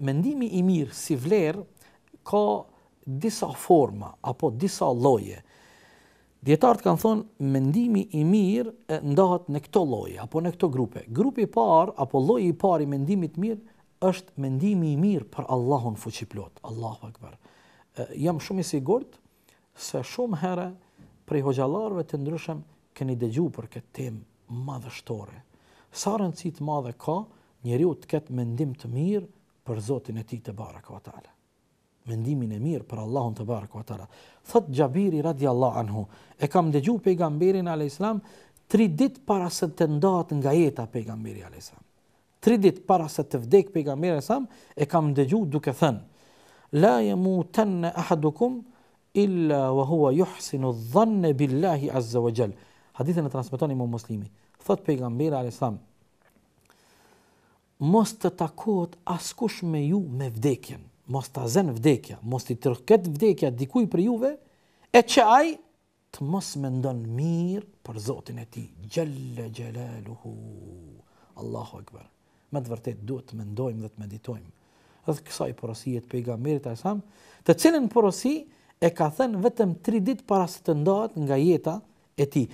Mendimi i mirë si vlerë ka disa forma apo disa lloje. Djetartë kanë thonë mendimi i mirë ndahet në këto lloje apo në këto grupe. Grupi i parë apo lloji i parë i mendimit të mirë është mendimi i mirë për Allahun fuqiplot, Allahu Akbar. Jam shumë i sigurt se shumë herë prej hoxalarve të ndryshëm keni dëgju për këtë temë madhështore. Sa rëndësi të madhe ka njeriu të ketë mendim të mirë për Zotin e Tij të Barak wa Taala. Mendimin e mirë për Allahun të Barak wa Taala. Thot Jabiri radhiyallahu anhu, e kam dëgjuar pejgamberin alayhis salam 3 ditë para se të ndahet nga jeta pejgamberi alayhis salam. 3 ditë para se të vdekë pejgamberi alayhis salam, e kam dëgjuar duke thënë: "La yamutan ahadukum illa wa huwa yuhsinu dhanna billahi azza wa jall." Hadithin e transmeton Imam Muslimi. Thot pejgamberi alayhis salam, mos të takohet askush me ju me vdekjen, mos të azen vdekja, mos të tërket vdekja dikuj për juve, e që aj të mos me ndon mirë për Zotin e ti. Gjelle, gjelaluhu, Allahu Akbar. Me të vërtet duhet të mendojmë dhe të meditojmë. Dhe kësaj porosi e të pejga mirët e samë, të cilin porosi e ka thënë vetëm tri ditë para së të ndohet nga jeta e ti.